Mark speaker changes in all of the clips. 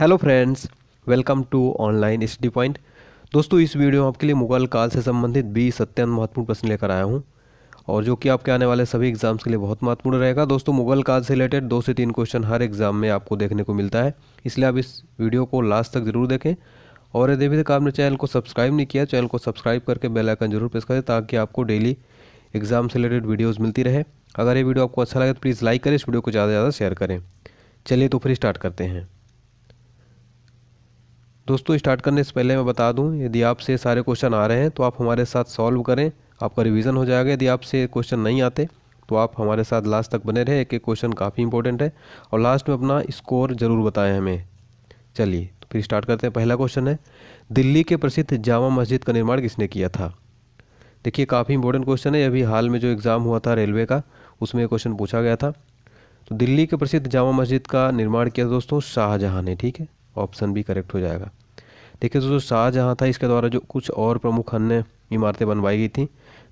Speaker 1: hello friends welcome to online study point दोस्तों इस video में आपके लिए मुगल काल से संबंधित बीस अत्यंत महत्वपूर्ण प्रश्न लेकर आया हूँ और जो कि आपके आने वाले सभी एग्जाम्स के लिए बहुत महत्वपूर्ण रहेगा दोस्तों मुगल काल से रिलेटेड दो से तीन क्वेश्चन हर एग्जाम में आपको देखने को मिलता है इसलिए आप इस वीडियो को लास्ट तक जरूर देखें और यदि अभी तक आपने चैनल को सब्सक्राइब नहीं किया चैनल को सब्सक्राइब करके बेलाइकन जरूर प्रेस करें ताकि आपको डेली एग्जाम से रिलेटेड वीडियोज़ मिलती रहे अगर ये वीडियो आपको अच्छा लगे तो प्लीज़ लाइक करें इस वीडियो को ज़्यादा से ज़्यादा शेयर करें चलिए तो फिर स्टार्ट करते हैं दोस्तों स्टार्ट करने से पहले मैं बता दूं यदि आपसे सारे क्वेश्चन आ रहे हैं तो आप हमारे साथ सॉल्व करें आपका रिवीजन हो जाएगा यदि आपसे क्वेश्चन नहीं आते तो आप हमारे साथ लास्ट तक बने रहे एक एक क्वेश्चन काफ़ी इंपॉर्टेंट है और लास्ट में अपना स्कोर ज़रूर बताएं हमें चलिए तो फिर स्टार्ट करते हैं पहला क्वेश्चन है दिल्ली के प्रसिद्ध जामा मस्जिद का निर्माण किसने किया था देखिए काफ़ी इंपॉर्टेंट क्वेश्चन है अभी हाल में जो एग्ज़ाम हुआ था रेलवे का उसमें क्वेश्चन पूछा गया था तो दिल्ली के प्रसिद्ध जामा मस्जिद का निर्माण किया दोस्तों शाहजहाँ ने ठीक है ऑप्शन भी करेक्ट हो जाएगा देखिए दोस्तों शाहजहाँ था इसके द्वारा जो कुछ और प्रमुख अन्य इमारतें बनवाई गई थी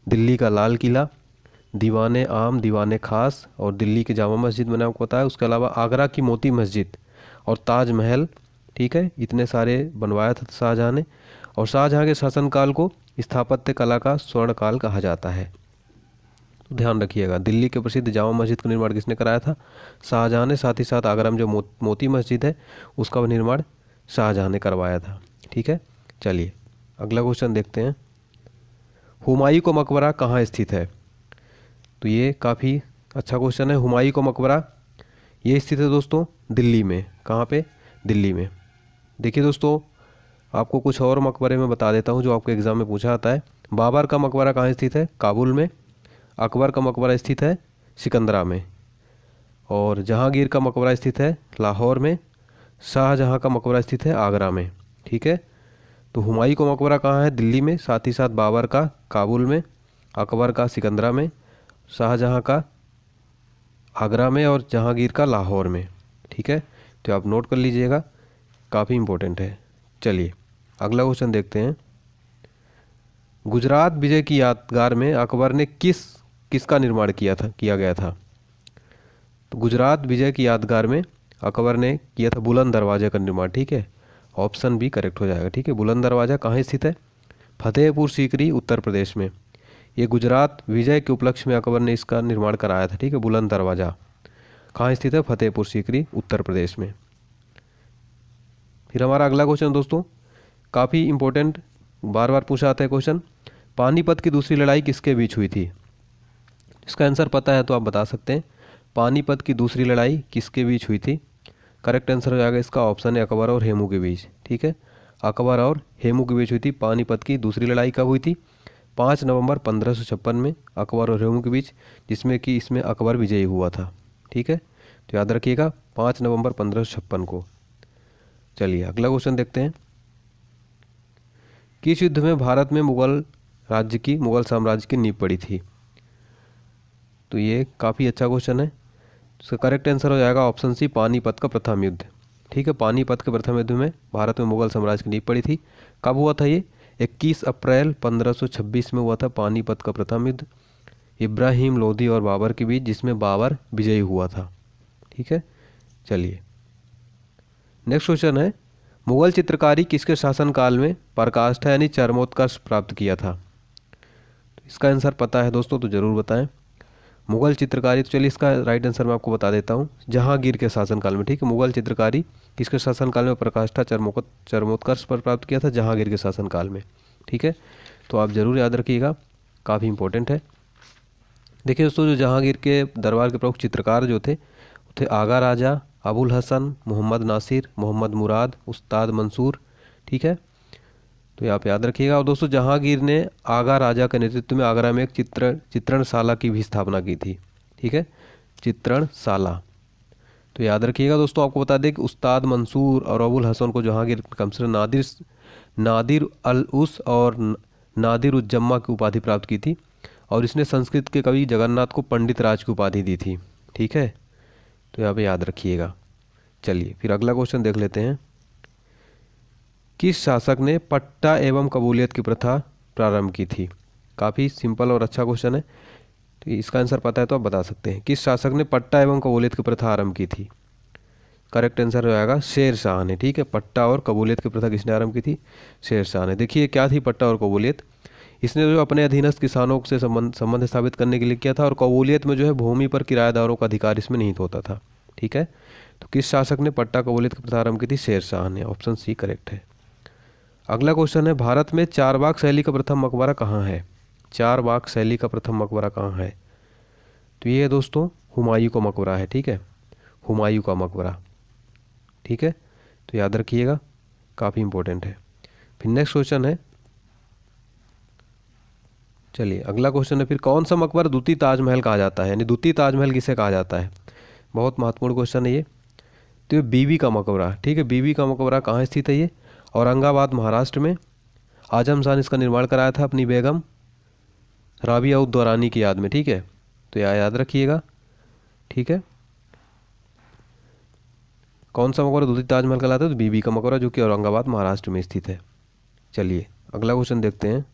Speaker 1: दिल्ली का लाल किला दीवान आम दीवान खास और दिल्ली की जामा मस्जिद मैंने आपको बताया उसके अलावा आगरा की मोती मस्जिद और ताजमहल ठीक है इतने सारे बनवाया था शाहजहाँ ने और शाहजहाँ के शासनकाल को स्थापत्य कला का स्वर्ण काल कहा जाता है तो ध्यान रखिएगा दिल्ली के प्रसिद्ध जामा मस्जिद का निर्माण किसने कराया था शाहजहाँ ने साथ ही साथ आगरा में जो मो, मोती मस्जिद है उसका भी निर्माण शाहजहाँ ने करवाया था ठीक है चलिए अगला क्वेश्चन देखते हैं हुमायूं का मकबरा कहाँ स्थित है तो ये काफ़ी अच्छा क्वेश्चन है हुमायूं का मकबरा ये स्थित है दोस्तों दिल्ली में कहाँ पे दिल्ली में देखिए दोस्तों आपको कुछ और मकबरे में बता देता हूँ जो आपके एग्ज़ाम में पूछा आता है बाबर का मकबरा कहाँ स्थित है काबुल में अकबर का मकबरा स्थित है सिकंदरा में और जहांगीर का मकबरा स्थित है लाहौर में शाहजहाँ का मकबरा स्थित है आगरा में ठीक है तो हुमायूं का मकबरा कहाँ है दिल्ली में साथ ही साथ बाबर का काबुल में अकबर का सिकंदरा में शाहजहाँ का आगरा में और जहांगीर का लाहौर में ठीक है तो आप नोट कर लीजिएगा काफ़ी इम्पोर्टेंट है चलिए अगला क्वेश्चन देखते हैं गुजरात विजय की यादगार में अकबर ने किस किसका निर्माण किया था किया गया था तो गुजरात विजय की यादगार में अकबर ने किया था बुलंद दरवाजे का निर्माण ठीक है ऑप्शन भी करेक्ट हो जाएगा ठीक है बुलंद दरवाज़ा कहाँ स्थित है फतेहपुर सीकरी उत्तर प्रदेश में ये गुजरात विजय के उपलक्ष्य में अकबर ने इसका निर्माण कराया था ठीक है बुलंद दरवाज़ा कहाँ स्थित है फतेहपुर सीकरी उत्तर प्रदेश में फिर हमारा अगला क्वेश्चन दोस्तों काफ़ी इंपॉर्टेंट बार बार पूछा आता है क्वेश्चन पानीपत की दूसरी लड़ाई किसके बीच हुई थी इसका आंसर पता है तो आप बता सकते हैं पानीपत की दूसरी लड़ाई किसके बीच हुई थी करेक्ट आंसर हो जाएगा इसका ऑप्शन है अकबर और हेमू के बीच ठीक है अकबर और हेमू के बीच हुई थी पानीपत की दूसरी लड़ाई कब हुई थी पाँच नवंबर पंद्रह में अकबर और हेमू के बीच जिसमें कि इसमें अकबर विजयी हुआ था ठीक है तो याद रखिएगा पाँच नवंबर पंद्रह को चलिए अगला क्वेश्चन देखते हैं किस युद्ध में भारत में मुगल राज्य की मुगल साम्राज्य की नींव पड़ी थी तो ये काफ़ी अच्छा क्वेश्चन है इसका करेक्ट आंसर हो जाएगा ऑप्शन सी पानीपत का प्रथम युद्ध ठीक है पानीपत के प्रथम युद्ध में भारत में मुगल साम्राज्य की नींव पड़ी थी कब हुआ था ये 21 अप्रैल 1526 में हुआ था पानीपत का प्रथम युद्ध इब्राहिम लोधी और बाबर के बीच जिसमें बाबर विजयी हुआ था ठीक है चलिए नेक्स्ट क्वेश्चन है मुगल चित्रकारी किसके शासनकाल में प्रकाष्ठा यानी चरमोत्कर्ष प्राप्त किया था तो इसका आंसर पता है दोस्तों तो ज़रूर बताएं मुग़ल चित्रकारी तो चलिए इसका राइट आंसर मैं आपको बता देता हूँ जहांगीर के शासनकाल में ठीक है मुग़ल चित्रकारी किसके शासनकाल में प्रकाष्ठा चरमोक चरमोत्कर्ष पर प्राप्त किया था जहांगीर के शासनकाल में ठीक है तो आप ज़रूर याद रखिएगा काफ़ी इंपॉर्टेंट है देखिए दोस्तों जो जहांगीर के दरबार के प्रमुख चित्रकार जो थे थे आगा राजा अबुल हसन मोहम्मद नासिर मोहम्मद मुराद उस्ताद मंसूर ठीक है तो यहाँ आप याद रखिएगा और दोस्तों जहांगीर ने आगा राजा के नेतृत्व में आगरा में एक चित्र चित्रणशाला की भी स्थापना की थी ठीक है चित्रणशाला तो याद रखिएगा दोस्तों आपको बता दें कि उस्ताद मंसूर और अबुल हसन को जहांगीर कम से नादिर नादिर अल उस और नादिर उज्जम्मा की उपाधि प्राप्त की थी और इसने संस्कृत के कवि जगन्नाथ को पंडित राज की उपाधि दी थी ठीक है तो यहाँ पे याद रखिएगा चलिए फिर अगला क्वेश्चन देख लेते हैं किस शासक ने पट्टा एवं कबूलियत की प्रथा प्रारंभ की थी काफ़ी सिंपल और अच्छा क्वेश्चन है तो इसका आंसर पता है तो आप बता सकते हैं किस शासक ने पट्टा एवं कबूलियत की प्रथा आरंभ की थी करेक्ट आंसर हो जाएगा शेर शाह ने ठीक है पट्टा और कबूलियत की प्रथा किसने आरंभ की थी शेर शाह ने देखिए क्या थी पट्टा और कबूलियत इसने जो अपने अधीनस्थ किसानों से संबंध संबंध स्थापित करने के लिए किया था और कबूलियत में जो है भूमि पर किराएदारों का अधिकार इसमें निहित होता था ठीक है तो किस शासक ने पट्टा कबूलियत की प्रथा आरंभ की थी शेर शाह ने ऑप्शन सी करेक्ट है अगला क्वेश्चन है भारत में चार बाग शैली का प्रथम मकबरा कहाँ है चार बाग शैली का प्रथम मकबरा कहाँ है तो ये है दोस्तों हुमायूं का मकबरा है ठीक है हुमायूं का मकबरा ठीक है तो याद रखिएगा काफ़ी इंपॉर्टेंट है फिर नेक्स्ट क्वेश्चन है चलिए अगला क्वेश्चन है फिर कौन सा मकबरा द्वितीय ताजमहल कहा जाता है यानी द्वितीय ताजमहल किसे कहा जाता है बहुत महत्वपूर्ण क्वेश्चन है ये तो ये बीबी का मकबरा ठीक है बीबी का मकबरा कहाँ स्थित है ये औरंगाबाद महाराष्ट्र में आजम शान इसका निर्माण कराया था अपनी बेगम राबिया उद्दौरानी दौरानी की याद में ठीक है तो यह याद रखिएगा ठीक है कौन सा मकबरा दूसरी ताजमहल कहलाता है तो बीबी का मकबरा जो कि औरंगाबाद महाराष्ट्र में स्थित है चलिए अगला क्वेश्चन देखते हैं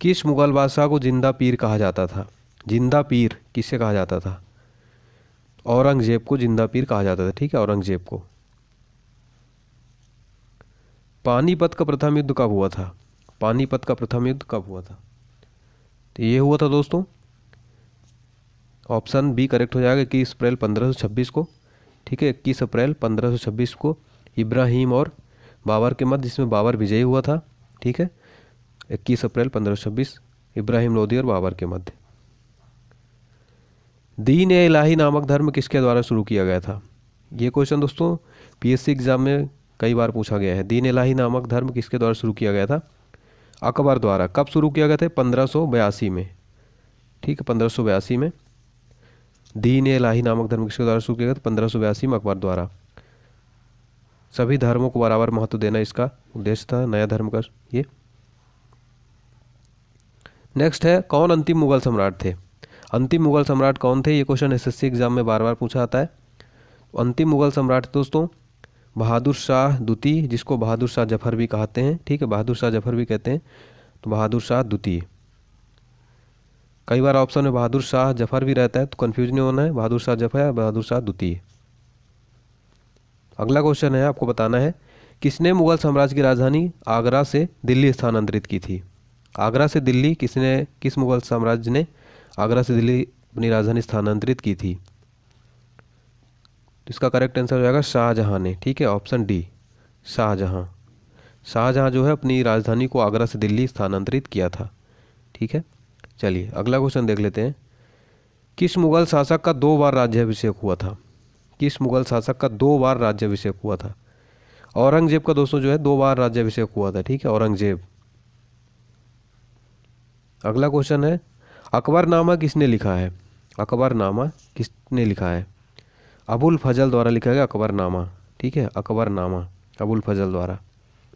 Speaker 1: किस मुगल बादशाह को जिंदा पीर कहा जाता था जिंदा पीर किसे कहा जाता था औरंगजेब को जिंदा पीर कहा जाता था ठीक है औरंगजेब को पानीपत का प्रथम युद्ध कब हुआ था पानीपत का प्रथम युद्ध कब हुआ था तो ये हुआ था दोस्तों ऑप्शन बी करेक्ट हो जाएगा इक्कीस अप्रैल पंद्रह को ठीक है इक्कीस अप्रैल पंद्रह को इब्राहिम और बाबर के मध्य जिसमें बाबर विजयी हुआ था ठीक है इक्कीस अप्रैल पंद्रह इब्राहिम लोधी और बाबर के मध्य दीन ए इलाही नामक धर्म किसके द्वारा शुरू किया गया था ये क्वेश्चन दोस्तों पीएससी एग्ज़ाम में कई बार पूछा गया है दीन इलाही नामक धर्म किसके द्वारा शुरू किया गया था अकबर द्वारा कब शुरू किया गया था पंद्रह में ठीक है पंद्रह में दीन इलाही नामक धर्म किसके द्वारा शुरू किया गया था पंद्रह में अकबर द्वारा सभी धर्मों को बराबर महत्व देना इसका उद्देश्य था नया धर्म का ये नेक्स्ट है कौन अंतिम मुगल सम्राट थे अंतिम मुगल सम्राट कौन थे ये क्वेश्चन एसएससी एग्जाम में बार बार पूछा आता है अंतिम मुगल सम्राट दोस्तों बहादुर शाह द्वितीय जिसको बहादुर शाह जफर भी कहते हैं ठीक है बहादुर शाह जफर भी कहते हैं तो बहादुर शाह द्वितीय कई बार ऑप्शन में बहादुर शाह जफर भी रहता है तो कन्फ्यूज नहीं होना है बहादुर शाह जफर या बहादुर शाह द्वितीय अगला क्वेश्चन है आपको बताना है किसने मुगल साम्राज्य की राजधानी आगरा से दिल्ली स्थानांतरित की थी आगरा से दिल्ली किसने किस मुगल साम्राज्य ने आगरा से दिल्ली अपनी राजधानी स्थानांतरित की थी तो इसका करेक्ट आंसर हो जाएगा शाहजहाँ ने ठीक है ऑप्शन डी शाहजहाँ शाहजहाँ जो है अपनी राजधानी को आगरा से दिल्ली स्थानांतरित किया था ठीक है चलिए अगला क्वेश्चन देख लेते हैं किस मुगल शासक का दो बार राज्याभिषेक हुआ था किस मुगल शासक का दो बार राज्याभिषेक हुआ था औरंगजेब का दोस्तों जो है दो बार राज्याभिषेक हुआ था ठीक है औरंगजेब अगला क्वेश्चन है अकबरनामा किसने लिखा है अकबरनामा किसने लिखा है अबुल फजल द्वारा लिखा गया अकबरनामा ठीक है अकबरनामा अबुल फजल द्वारा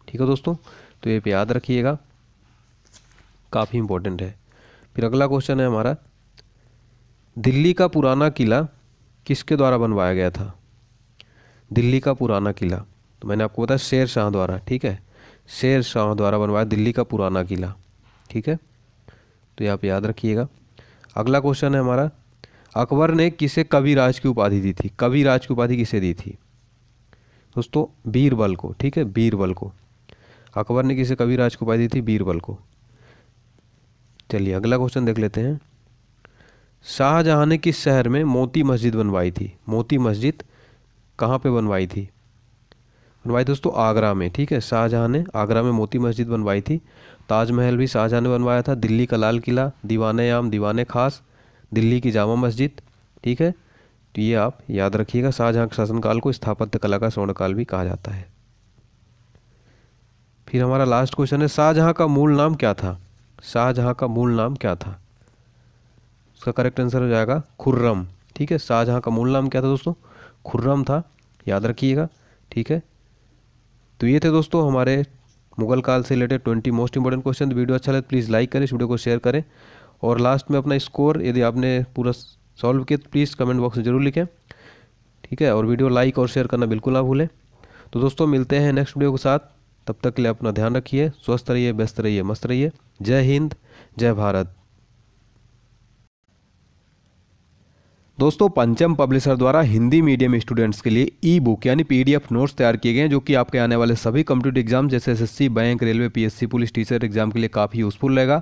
Speaker 1: ठीक है दोस्तों तो ये याद रखिएगा काफ़ी इंपॉर्टेंट है फिर अगला क्वेश्चन है हमारा दिल्ली का पुराना किला किसके द्वारा बनवाया गया था दिल्ली का पुराना किला तो मैंने आपको बताया शेर शाह द्वारा ठीक है शेर शाह द्वारा बनवाया दिल्ली का पुराना किला ठीक है तो ये आप याद रखिएगा अगला क्वेश्चन है हमारा अकबर ने किसे कविराज की उपाधि दी थी कविराज की उपाधि किसे दी थी दोस्तों बीरबल को ठीक है बीरबल को अकबर ने किसे कविराज की उपाधि दी थी बीरबल को चलिए अगला क्वेश्चन देख लेते हैं शाहजहाँ ने किस शहर में मोती मस्जिद बनवाई थी मोती मस्जिद कहाँ पे बनवाई थी बनवाई दोस्तों आगरा में ठीक है शाहजहाँ ने आगरा में मोती मस्जिद बनवाई थी ताजमहल भी शाहजहाँ ने बनवाया था दिल्ली का लाल किला दीवान आम दीवान खास दिल्ली की जामा मस्जिद ठीक है तो ये आप याद रखिएगा शाहजहाँ के शासनकाल को स्थापत्य कला का स्वर्णकाल भी कहा जाता है फिर हमारा लास्ट क्वेश्चन है शाहजहाँ का मूल नाम क्या था शाहजहाँ का मूल नाम क्या था उसका करेक्ट आंसर हो जाएगा खुर्रम ठीक है शाहजहाँ का मूल नाम क्या था दोस्तों खुर्रम था याद रखिएगा ठीक है तो ये थे दोस्तों हमारे मुगल काल से related twenty most important question video अच्छा लगे प्लीज़ तो लाइक करें इस वीडियो को शेयर करें और लास्ट में अपना स्कोर यदि आपने पूरा सॉल्व किया तो प्लीज़ कमेंट बॉक्स में ज़रूर लिखें ठीक है और वीडियो लाइक और शेयर करना बिल्कुल ना भूलें तो दोस्तों मिलते हैं नेक्स्ट वीडियो के साथ तब तक के लिए अपना ध्यान रखिए स्वस्थ रहिए व्यस्त रहिए मस्त रहिए जय हिंद जय भारत दोस्तों पंचम पब्लिशर द्वारा हिंदी मीडियम स्टूडेंट्स के लिए ई बुक यानी पीडीएफ नोट्स तैयार किए गए हैं जो कि आपके आने वाले सभी कंप्यूटर एग्जाम जैसे SSC bank railway PSC police teacher exam के लिए काफ़ी यूजफुल रहेगा